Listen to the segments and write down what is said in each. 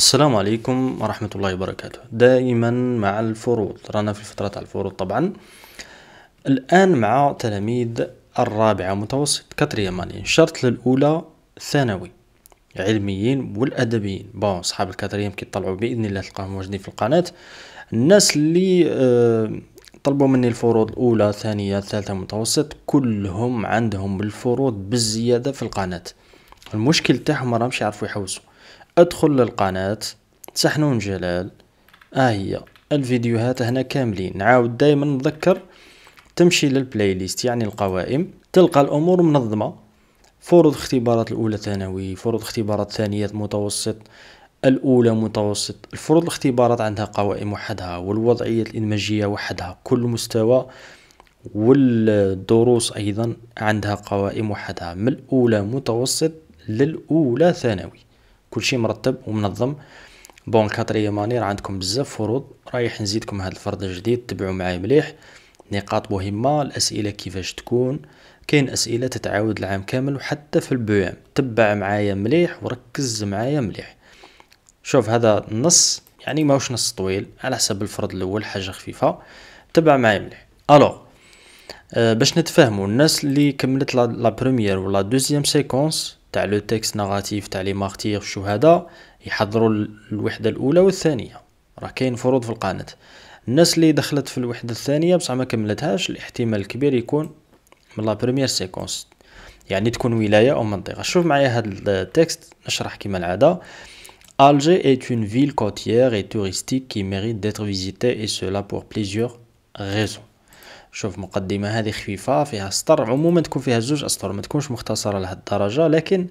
السلام عليكم ورحمة الله وبركاته دائما مع الفروض رانا في الفترة على الفروض طبعا الآن مع تلاميذ الرابعة متوسط كاتريماني شرط للأولى ثانوي علميين والادبيين بون اصحاب الكاتريم كيطلعوا باذن الله تلقاهم واجدين في القناه الناس اللي آه، طلبوا مني الفروض الاولى ثانيه ثالثه متوسط كلهم عندهم الفروض بالزياده في القناه المشكل تاعهم راهمش يعرفوا يحوسوا ادخل للقناة سحنون جلال اه هي الفيديوهات هنا كاملين نعاود دائما نذكر تمشي للبلاي ليست يعني القوائم تلقى الامور منظمه فروض اختبارات الاولى ثانوي فروض اختبارات ثانيه متوسط الاولى متوسط الفروض الاختبارات عندها قوائم وحدها والوضعيه الانماجيه وحدها كل مستوى والدروس ايضا عندها قوائم وحدها من الاولى متوسط للاولى ثانوي كلشي مرتب ومنظم بون كاتريام اني عندكم بزاف فروض رايح نزيدكم هاد الفرض الجديد تبعوا معايا مليح نقاط مهمة الأسئلة كيفاش تكون كاين أسئلة تتعاود العام كامل وحتى في البيام تبع معايا مليح وركز معايا مليح شوف هذا النص يعني ماهوش نص طويل على حسب الفرض الأول حاجة خفيفة تبع معايا مليح ألو أه باش نتفاهموا الناس اللي كملت لا بروميير ولا دوزيام سيكونس تاع لو تيكست ناراتيف تاع لي مارتير الشهداء يحضروا الوحده الاولى والثانيه راه كاين فروض في القناه الناس اللي دخلت في الوحده الثانيه بصح ما كملتهاش الاحتمال الكبير يكون من لا بريمير سيكونس يعني تكون ولايه او منطقه شوف معايا هذا التكست نشرح كما العاده Alger est une ville côtière et touristique qui mérite d'être visitée et cela pour plusieurs raisons. شوف مقدمة هذه خفيفة فيها سطر عموما تكون فيها زوج أسطر ما تكونش مختصرة لهاد الدرجة لكن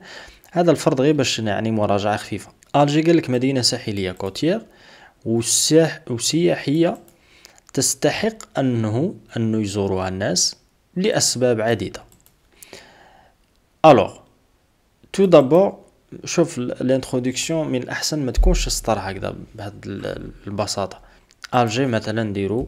هذا الفرض غير باش يعني مراجعة خفيفة ألجي قال لك مدينة ساحلية كوتير وسياح وسياحية تستحق أنه أنه يزورها الناس لأسباب عديدة ألوغ تو دابور شوف الانتروديكسيون من الأحسن ما تكونش سطر هكذا بهاد البساطة ألجي مثلا نديرو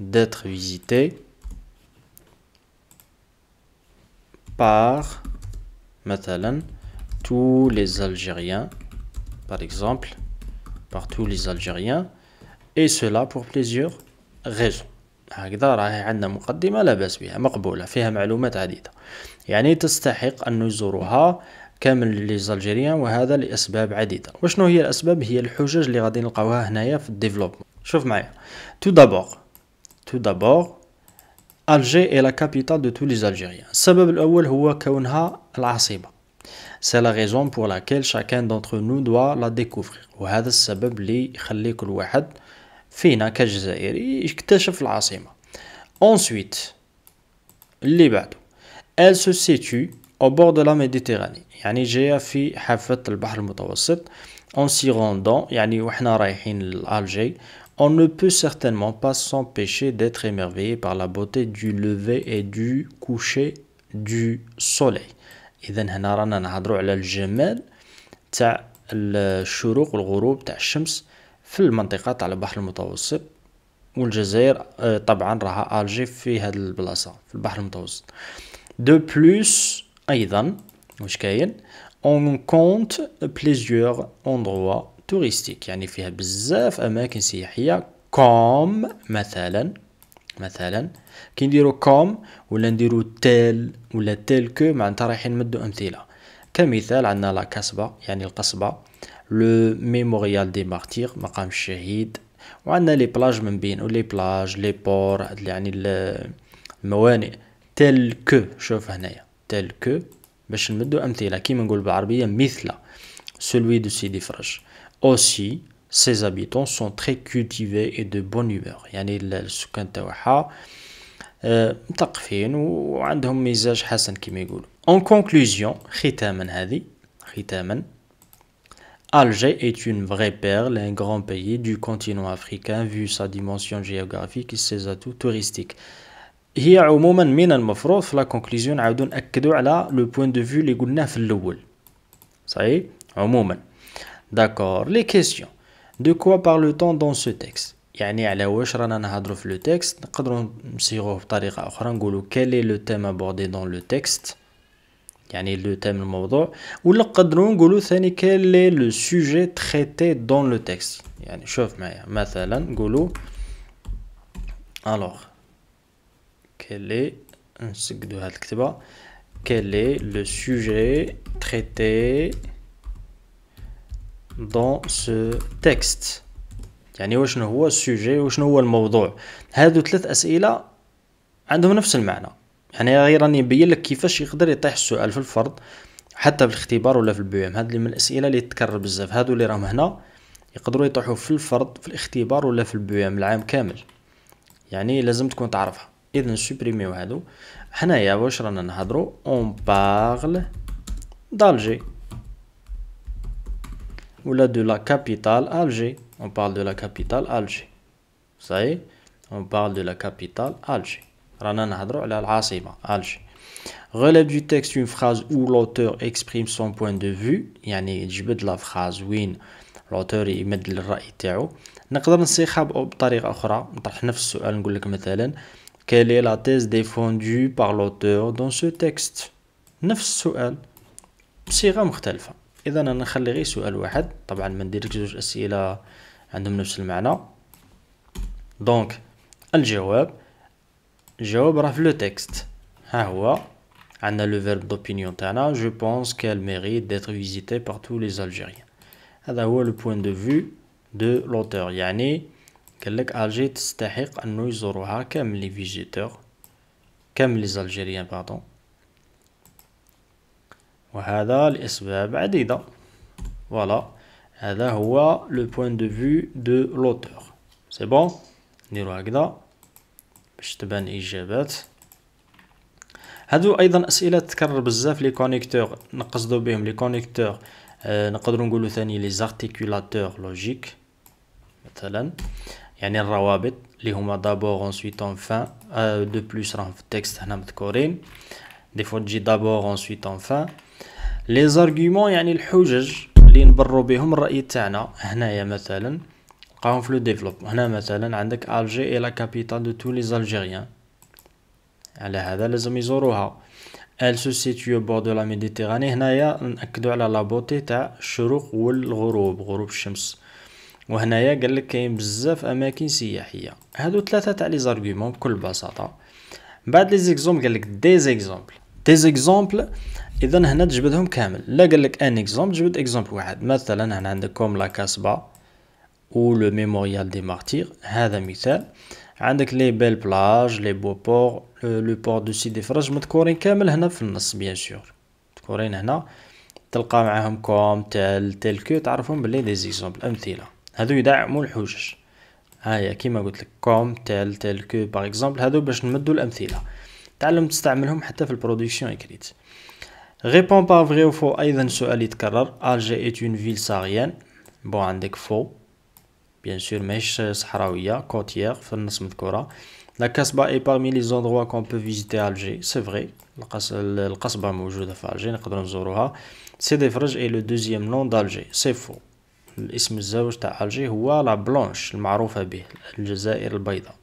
d'être visité par مثلا tous les Algériens par exemple par tous les Algériens et cela pour plusieurs raisons هكذا راهي عندنا مقدمة لاباس بها مقبولة فيها معلومات عديدة يعني تستحق أن يزوروها كامل لي زالجيريان وهذا لأسباب عديدة وشنو هي الأسباب هي الحجج اللي غادي نلقاوها هنايا في الديفلوبمون شوف معايا تو دابور Tout d'abord, Alger est la capitale de tous les Algériens. C'est la raison pour laquelle chacun d'entre nous doit la découvrir. وهذا السبب اللي يخلي كل واحد فينا كجزائري يكتشف العاصمة. Ensuite, اللي بعده. Elle se situe au bord de la Méditerranée. يعني جاية في حافة البحر المتوسط. En s'y rendant, يعني وحنا رايحين لالجي on ne peut certainement pas s'empêcher d'être émerveillé par la beauté du lever et du coucher du soleil. Et إذا هنا رانا نهضروا على الجمال تاع الشروق والغروب تاع الشمس في المنطقة تاع البحر المتوسط والجزائر طبعا راها الجي في هاد البلاصة في البحر المتوسط De plus, ايضا واش كاين on compte plusieurs endroits توريستيك يعني فيها بزاف اماكن سياحيه كوم مثلا مثلا كي نديرو كوم ولا نديرو تيل ولا تال كو معناتها رايحين نمدو امثله كمثال عندنا لا كسبه يعني القصبه لو ميموريال دي مارتير مقام الشهيد وعندنا لي بلاج من بين ولي بلاج لي بور يعني الموانئ تيل كو شوف هنايا تيل كو باش نمدو امثله كيما نقول بالعربيه مثل سولوي دو سيدي فرج Aussi, ses habitants sont très cultivés et de bonne humeur يعني السكان تاعها مثقفين وعندهم مزاج حسن كما يقولوا en conclusion ختاما هذه ختاما Alger est une vraie perle, un grand pays du continent africain vu sa dimension géographique et ses atouts touristiques. هي عموما من المفروض في لا كونكلوزيون نعاودو ناكدو على لو بوين دو فيو اللي قلناه في الاول صحيح عموما D'accord. Les questions. De quoi parle-t-on dans ce texte يعني على واش رانا نهضروا في لو تيكست نقدروا نصيغوه بطريقه اخرى نقولوا est لو تيم ابوردي دون لو تيكست يعني لو تيم الموضوع ولا نقدروا نقولوا ثاني est لو سوجي تريتي دون لو تيكست يعني شوف معايا مثلا نقولوا الوغ كال نسقدوا هذه الكتابه est لو سوجي تريتي دون سو تكست يعني وشنو هو السوجي وشنو هو الموضوع هادو ثلاث اسئله عندهم نفس المعنى يعني غير راني نبين لك كيفاش يقدر يطيح السؤال في الفرض حتى في الاختبار ولا في البيام هاد اللي من الاسئله اللي تكرر بزاف هادو اللي راهم هنا يقدروا يطيحوا في الفرض في الاختبار ولا في البيام العام كامل يعني لازم تكون تعرفها اذا سوبريميو هادو حنايا واش رانا نهضروا اون بارل دالجي ou la de la capitale Alger. On parle de la capitale Alger. Ça y est, on parle de la capitale Alger. On va parler de la capitale Alger. Relève du texte une phrase où l'auteur exprime son point de vue, c'est-à-dire qu'il la phrase où l'auteur a répondu à son point de vue. On peut essayer d'en parler d'une autre manière. On pose la même question, par quelle est la thèse défendue par l'auteur dans ce texte La même question, mais différente. اذا انا نخلي غير سؤال واحد طبعا ما نديرش جوج اسئله عندهم نفس المعنى دونك الجواب الجواب راه في لو تيكست ها هو عندنا لو فيرب دوبينيون تاعنا جو بونس كال ميريت ديتر فيزيتي بار تو لي الجيريان هذا هو لو بوين دو فيو دو لوتور يعني قال لك الجي تستحق انه يزوروها كامل لي فيزيتور كامل لي الجيريان باردون وهذا لأسباب عديدة فوالا هذا هو لو بوين دو فيو دو لوتور سي بون نديرو هكذا باش تبان الاجابات هادو ايضا اسئله تكرر بزاف لي كونيكتور نقصدو بهم لي كونيكتور آه نقدروا نقولوا ثاني لي زارتيكولاتور لوجيك مثلا يعني الروابط اللي هما دابور انسويت اون فان آه دو بلوس راهم في التكست هنا مذكورين دي فوا تجي دابور انسويت اون فان لي زارغومون يعني الحجج اللي نبرو بهم الراي تاعنا هنايا مثلا نلقاهم في لو ديفلوب هنا مثلا عندك الجي اي لا كابيتال دو تو لي الجيريان على هذا لازم يزوروها ال سو سيتيو بور دو لا ميديتيراني هنايا ناكدو على لا بوتي تاع الشروق والغروب غروب الشمس وهنايا قال لك كاين بزاف اماكن سياحيه هادو ثلاثه تاع لي زارغومون بكل بساطه بعد لي زيكزومبل قال لك دي زيكزومبل دي زيكزومبل اذا هنا تجبدهم كامل لا قال لك ان اكزومبل جبد اكزومبل واحد مثلا هنا عندك كوم لا كاسبا و لو ميموريال دي مارتير هذا مثال عندك لي بيل بلاج لي بو بور لو بور دو سيدي فرج مذكورين كامل هنا في النص بيان سور مذكورين هنا تلقى معاهم كوم تال تال كو تعرفهم بلي دي زيكزومبل امثله هادو يدعموا الحجج هاهي كيما قلت لك كوم تال تال كو باغ اكزومبل هادو باش نمدوا الامثله تعلم تستعملهم حتى في البرودكسيون اكريت Réponds par vrai ou faux أيضا سؤال يتكرر Alger est une ville saharienne Bon عندك faux bien sûr mais euh, sahraoui. côtière في de مذكورة La Casbah est parmi les endroits qu'on peut visiter à Alger, c'est vrai. La Casbah موجودة في Alger, نقدروا نزوروها. C'est فرج est le deuxième nom d'Alger, c'est faux. الاسم الزوج تاع Alger هو لا le المعروفة به الجزائر البيضاء.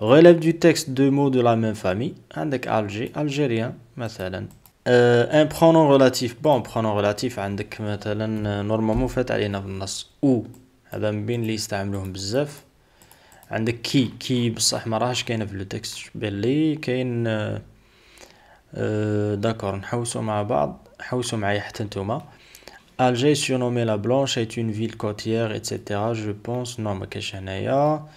Relève du texte deux mots de la même famille. عندك Alger, algérien مثلا. ان برونون ريلاتيف بون برونون ريلاتيف عندك مثلا نورمالمون آه، فات علينا في النص او هذا من بين اللي يستعملوهم بزاف عندك كي كي بصح ما راهش كاينه في لو تكست باللي كاين آه داكور آه، نحوسو مع بعض حوسو معايا حتى نتوما الجي سيونومي لا بلونش ايت اون فيل كوتيير ايتترا جو بونس نو ما كاينش هنايا أه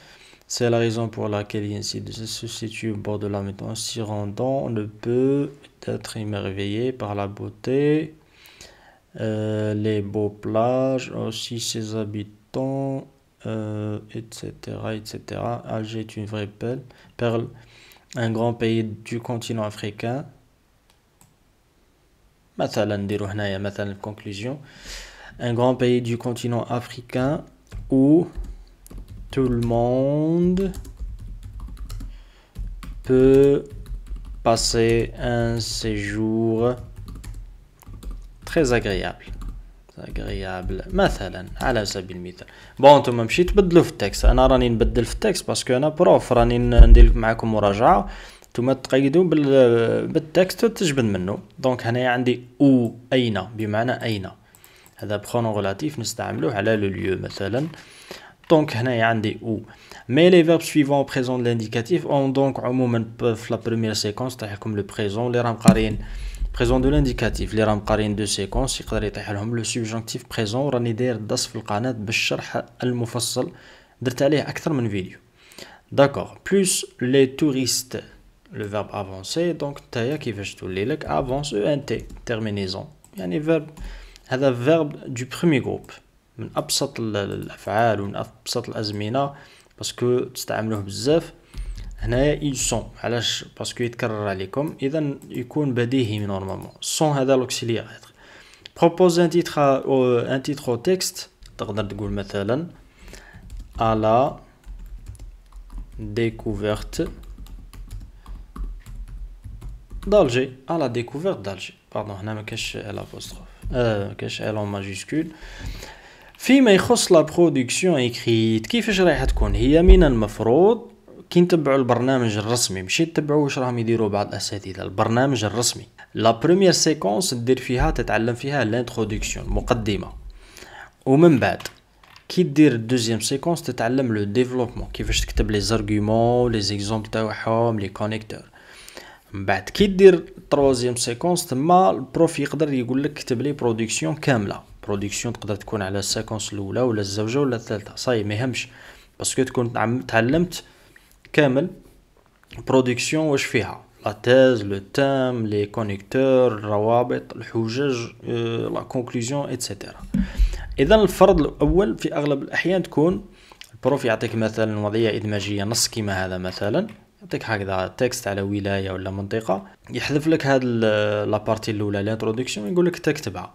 C'est la raison pour laquelle de se situe au bord de la Méditerranée. Si rendant, on ne peut être émerveillé par la beauté, euh, les beaux plages, aussi ses habitants, etc., etc. Alger est une vraie perle, un grand pays du continent africain. conclusion. Un grand pays du continent africain où tout le monde peut passer un séjour très agréable agréable مثلا على سبيل المثال بون انتم ماشي تبدلوا في التكست انا راني نبدل في التكست باسكو انا بروف راني ندير معكم مراجعه انتم تقيدوا بالتكست وتجبد منه دونك هنايا عندي او اين بمعنى اين هذا برونون غولاتيف نستعملوه على لو ليو مثلا Donc, a « ou ». mais les verbes suivants au présent de l'indicatif ont donc la première séquence, comme le présent, les ramqarin présent de l'indicatif, les ramqarin de séquence, le subjonctif présent, D'accord, plus les touristes, le verbe avancé, donc qui avance, e T terminaison. Il y a un verbe du premier groupe. من ابسط الافعال ومن ابسط الازمنه باسكو تستعملوه بزاف هنايا اي سون علاش باسكو يتكرر عليكم اذا يكون بديهي نورمالمون سون هذا لوكسيليير بروبوز ان تيتر ان تيتر او تيكست تقدر تقول مثلا على ديكوفيرت دالجي على ديكوفيرت دالجي باردون هنا ما كاش الابوستروف euh, ما كاش ال ماجيسكول فيما يخص لا برودكسيون اكريت كيفاش رايحه تكون هي من المفروض كي نتبعوا البرنامج الرسمي ماشي نتبعوا واش راهم يديروا بعض الاساتذه البرنامج الرسمي لا بروميير سيكونس دير فيها تتعلم فيها لانترودكسيون مقدمه ومن بعد كي دير الدوزيام سيكونس تتعلم لو ديفلوبمون كيفاش تكتب لي زارغومون لي زيكزومبل تاعهم لي كونيكتور من بعد كي دير تروزيام سيكونس تما البروف يقدر يقول لك كتب لي برودكسيون كامله برودكسيون تقدر تكون على السيكونس الاولى ولا الزوجه ولا الثالثه صاي ما يهمش باسكو تكون تعلمت كامل برودكسيون واش فيها لا تيز لو تام لي كونيكتور الروابط الحجج لا كونكلوزيون ايتترا اذا الفرض الاول في اغلب الاحيان تكون البروف يعطيك مثلا وضعيه ادماجيه نص كيما هذا مثلا يعطيك هكذا تكست على ولايه ولا منطقه يحذف لك هاد لابارتي الاولى لانترودكسيون يقول لك تكتبها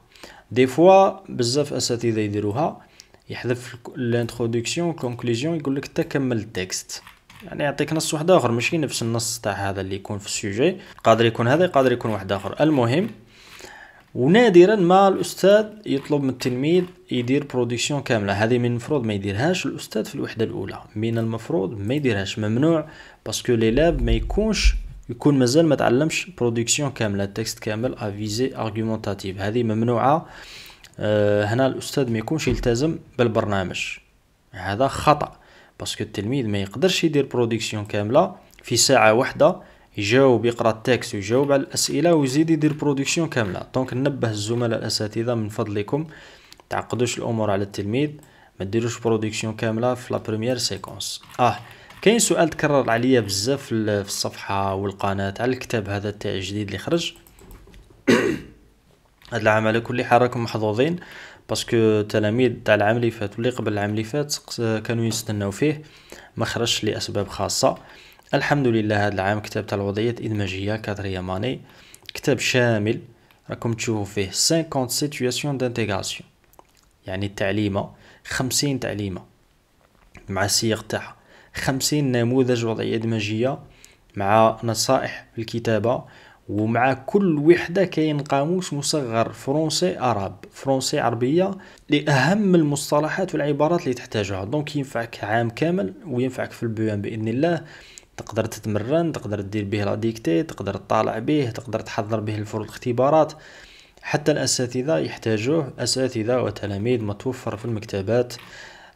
دي فوا بزاف اساتذه يديروها يحذف الانترودكسيون كونكلوزيون يقول لك تكمل التكست يعني يعطيك نص واحد اخر ماشي نفس النص تاع هذا اللي يكون في السوجي قادر يكون هذا قادر يكون واحد اخر المهم ونادرا ما الاستاذ يطلب من التلميذ يدير برودكسيون كامله هذه من المفروض ما يديرهاش الاستاذ في الوحده الاولى من المفروض ما يديرهاش ممنوع باسكو ليلاب ما يكونش يكون مازال ما تعلمش برودكسيون كامله تكست كامل افيزي ارغومونتاتيف هذه ممنوعه آه، هنا الاستاذ ما يكونش يلتزم بالبرنامج هذا خطا باسكو التلميذ ما يقدرش يدير برودكسيون كامله في ساعه واحده يجاوب يقرا التكست ويجاوب على الاسئله ويزيد يدير برودكسيون كامله دونك نبه الزملاء الاساتذه من فضلكم تعقدوش الامور على التلميذ ما ديروش برودكسيون كامله في لا بروميير سيكونس اه كاين سؤال تكرر عليا بزاف في الصفحه والقناه على الكتاب هذا تاع الجديد اللي خرج هاد العام على كل حال راكم محظوظين باسكو تلاميذ تاع العام اللي فات واللي قبل العام اللي فات كانوا يستناو فيه ما خرجش لاسباب خاصه الحمد لله هذا العام كتاب تاع الوضعيات الادماجيه كادريا ماني كتاب شامل راكم تشوفوا فيه 50 سيتوياسيون دانتيغاسيون يعني التعليمه 50 تعليمه مع السياق تاعها خمسين نموذج وضعية إدماجية مع نصائح الكتابة ومع كل وحده كاين قاموس مصغر فرونسي عرب فرونسي عربيه لاهم المصطلحات والعبارات اللي تحتاجها دونك ينفعك عام كامل وينفعك في البيان باذن الله تقدر تتمرن تقدر دير به لا ديكتي تقدر تطالع به تقدر تحضر به الفور الاختبارات حتى الاساتذه يحتاجوه اساتذه وتلاميذ متوفر في المكتبات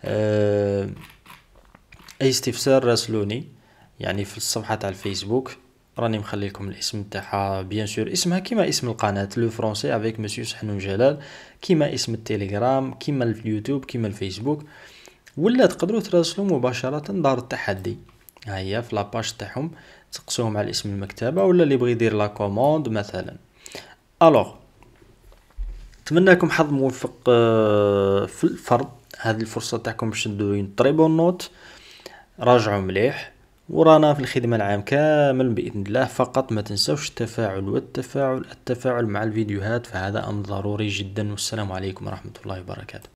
أه اي استفسار راسلوني يعني في الصفحه تاع الفيسبوك راني مخلي لكم الاسم تاعها بيان سور اسمها كيما اسم القناه لو فرونسي افيك مسيو سحنون جلال كيما اسم التليجرام كيما اليوتيوب كيما الفيسبوك ولا تقدروا تراسلوا مباشره دار التحدي ها هي في لاباج تاعهم تقصوهم على اسم المكتبه ولا اللي بغي يدير لا كوموند مثلا الوغ نتمنى لكم حظ موفق آه، في الفرض هذه الفرصه تاعكم باش تدو تريبون تري بون نوت راجعوا مليح ورانا في الخدمة العام كامل بإذن الله فقط ما تنسوش التفاعل والتفاعل التفاعل مع الفيديوهات فهذا أمر ضروري جدا والسلام عليكم ورحمة الله وبركاته